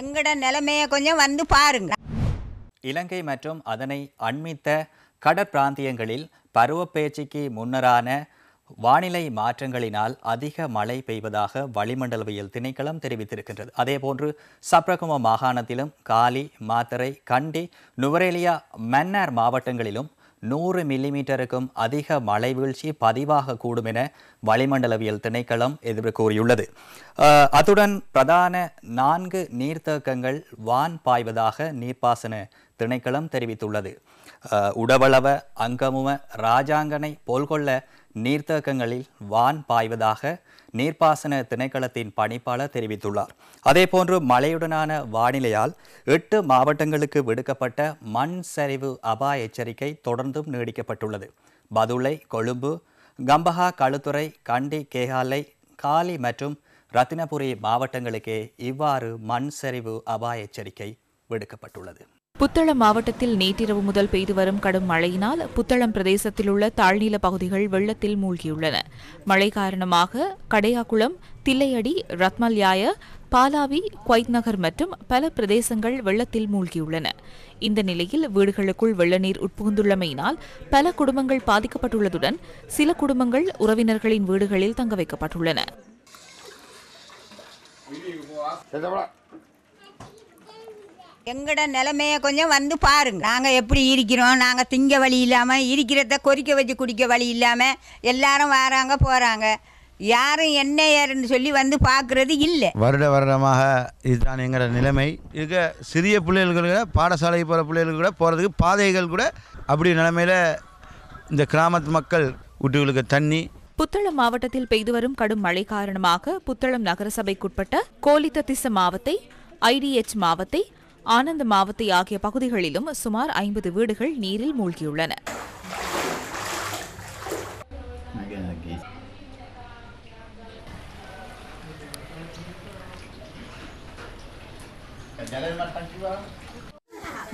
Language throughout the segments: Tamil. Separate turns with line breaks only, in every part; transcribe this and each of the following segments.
எங்கட நிலைமையை கொஞ்சம் வந்து பாருங்க இலங்கை மற்றும் அதனை அண்மித்த கடற்பிராந்தியங்களில் பருவப்பெயர்ச்சிக்கு முன்னரான வானிலை மாற்றங்களினால் அதிக மழை பெய்வதாக வளிமண்டலவியல் திணைக்களம் தெரிவித்திருக்கின்றது அதேபோன்று சப்ரகும மாகாணத்திலும் காலி மாத்தரை கண்டி நுவரேலியா மன்னார் மாவட்டங்களிலும் நூறு மில்லிமீட்டருக்கும் அதிக மலை வீழ்ச்சி கூடும் என வளிமண்டலவியல் திணைக்களம் எதிர்ப்பு கூறியுள்ளது அத்துடன் பிரதான நான்கு நீர்த்தேக்கங்கள் வான் பாய்வதாக நீர்ப்பாசன திணைக்களம் தெரிவித்துள்ளது உடவளவ அங்கமும ராஜாங்கனை போல்கொள்ள நீர்த்தேக்கங்களில் வான் பாய்வதாக நீர்ப்பாசன திணைக்களத்தின் பணிப்பாளர் தெரிவித்துள்ளார் அதேபோன்று மழையுடனான வானிலையால் எட்டு மாவட்டங்களுக்கு விடுக்கப்பட்ட மண் சரிவு அபாய எச்சரிக்கை தொடர்ந்தும் நீடிக்கப்பட்டுள்ளது பதுளை கொழும்பு கம்பஹா களுத்துறை கண்டி கேகாலை காலி மற்றும் ரத்தினபுரி மாவட்டங்களுக்கே இவ்வாறு மண் சரிவு அபாய எச்சரிக்கை விடுக்கப்பட்டுள்ளது
புத்தளம் மாவட்டத்தில் நேற்றிரவு முதல் பெய்து வரும் கடும் மழையினால் புத்தளம் பிரதேசத்தில் உள்ள தாழ்நில பகுதிகள் வெள்ளத்தில் மூழ்கியுள்ளன மழை காரணமாக கடையாக்குளம் தில்லையடி ரத்மல்யாய பாலாவி குவைத் நகர் மற்றும் பல பிரதேசங்கள் வெள்ளத்தில் மூழ்கியுள்ளன இந்த நிலையில் வீடுகளுக்குள் வெள்ளநீர் உட்புகுந்துள்ளமையினால் பல குடும்பங்கள் பாதிக்கப்பட்டுள்ளதுடன் சில குடும்பங்கள் உறவினர்களின் வீடுகளில் தங்க வைக்கப்பட்டுள்ளன
எங்கட நிலைமைய கொஞ்சம் வந்து பாருங்க நாங்க எப்படி இருக்கிறோம் நாங்க திங்க வழி இல்லாம இருக்கிறத கொறிக்க வச்சு குடிக்க வழி இல்லாம எல்லாரும் வராங்க போறாங்க யாரும் என்ன யாருன்னு சொல்லி வந்து பார்க்கறது இல்லை
வருட வருடமாக இதுதான் எங்களோட நிலைமை இருக்க சிறிய பிள்ளைகள் கூட பாடசாலைக்கு போற பிள்ளைகள் கூட போகிறதுக்கு பாதைகள் கூட அப்படி நிலைமையில இந்த கிராமத்து மக்கள் வீட்டுகளுக்கு தண்ணி புத்தளம் மாவட்டத்தில் பெய்து வரும் கடும் மழை காரணமாக புத்தளம் நகரசபைக்குட்பட்ட கோலித்தத்திச மாவத்தை ஐடிஎச் மாவத்தை ஆனந்த மாவத்தை ஆகிய பகுதிகளிலும் சுமார் ஐம்பது வீடுகள் நீரில் மூழ்கியுள்ளன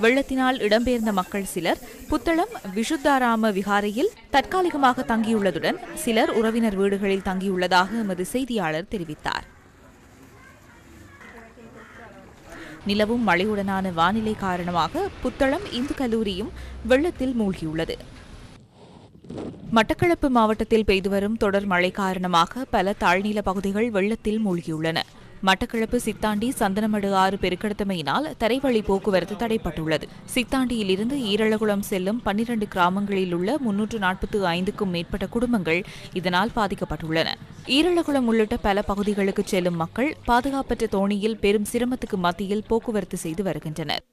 வெள்ளத்தினால் இடம்பெயர்ந்த மக்கள் சிலர் புத்தளம் விஷுத்தாராம விகாரையில் தற்காலிகமாக தங்கியுள்ளதுடன் சிலர் உறவினர் வீடுகளில் தங்கியுள்ளதாக எமது செய்தியாளர் தெரிவித்தார் நிலவும் மழையுடனான வானிலை காரணமாக புத்தளம் இந்து கல்லூரியும் வெள்ளத்தில் மூழ்கியுள்ளது மட்டக்களப்பு மாவட்டத்தில் பெய்து வரும் தொடர் மழை காரணமாக பல தாழ்நில பகுதிகள் வெள்ளத்தில் மூழ்கியுள்ளன மட்டக்களப்பு சித்தாண்டி சந்தனமடு ஆறு பெருக்கெடுத்தமையினால் தரைவழி போக்குவரத்து தடைப்பட்டுள்ளது சித்தாண்டியிலிருந்து ஈரழகுளம் செல்லும் பன்னிரண்டு கிராமங்களில் உள்ள முன்னூற்று நாற்பத்து ஐந்துக்கும் மேற்பட்ட குடும்பங்கள் இதனால் பாதிக்கப்பட்டுள்ளன ஈரலகுளம் உள்ளிட்ட பல பகுதிகளுக்கு செல்லும் மக்கள் பாதுகாப்பற்ற தோணியில் பெரும் சிரமத்துக்கு மத்தியில் போக்குவரத்து செய்து வருகின்றனர்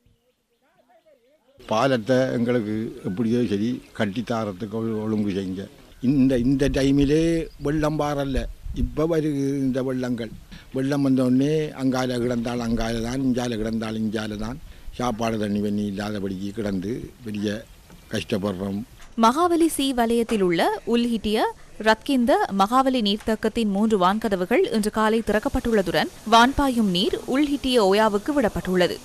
பாலத்தை எங்களுக்கு எப்படியோ சரி கட்டி தாரத்துக்கு ஒழுங்கு செஞ்ச இந்த இந்த டைமிலே வெள்ளம் பாரல்ல இப்போ வருது இந்த வெள்ளங்கள் வெள்ளம் வந்தோடனே அங்கால கிடந்தால் அங்கால தான் இஞ்சால கிடந்தால் இஞ்சால தான் சாப்பாடு தண்ணி வண்ணி இல்லாதபடிக்கு கிடந்து பெரிய கஷ்டப்படுறோம் மகாபலி சி வலயத்தில் உள்ள உல்ஹிட்டியா ரத்கிந்த மகாவலி நீர்த்தக்கத்தின் மூன்று வான்கதவுகள் இன்று காலை திறக்கப்பட்டுள்ளதுடன் வான்பாயும் நீர் உள்ஹிட்டிய ஓயாவுக்கு விடப்பட்டுள்ளது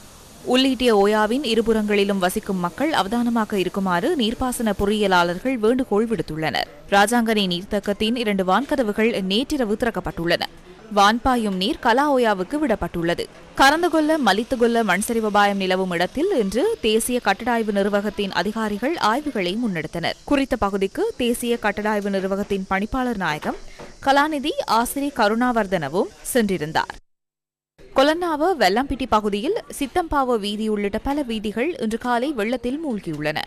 உள்ளிட்டிய ஓயாவின் இருபுறங்களிலும் வசிக்கும் மக்கள் அவதானமாக இருக்குமாறு நீர்ப்பாசன பொறியியலாளர்கள் வேண்டுகோள் விடுத்துள்ளனர் ராஜாங்கனி நீர்த்தக்கத்தின் இரண்டு வான்கதவுகள் நேற்றிரவு திறக்கப்பட்டுள்ளன வான்பாயும் நீர் கலாஓயாவுக்கு விடப்பட்டுள்ளது மலித்து மலித்துகொல்ல மண்சரிவு அபாயம் நிலவும் இடத்தில் இன்று தேசிய கட்டடாய்வு நிர்வாகத்தின் அதிகாரிகள் ஆய்வுகளை முன்னெடுத்தனர் குறித்த பகுதிக்கு தேசிய கட்டடாய்வு நிர்வாகத்தின் பணிப்பாளர் நாயகம் கலாநிதி ஆசிரியர் கருணாவர்தனவும் சென்றிருந்தார் கொலன்னாவ வெல்லம்பிட்டி பகுதியில் சித்தம்பாவ வீதி உள்ளிட்ட பல வீதிகள் இன்று காலை வெள்ளத்தில்
மூழ்கியுள்ளன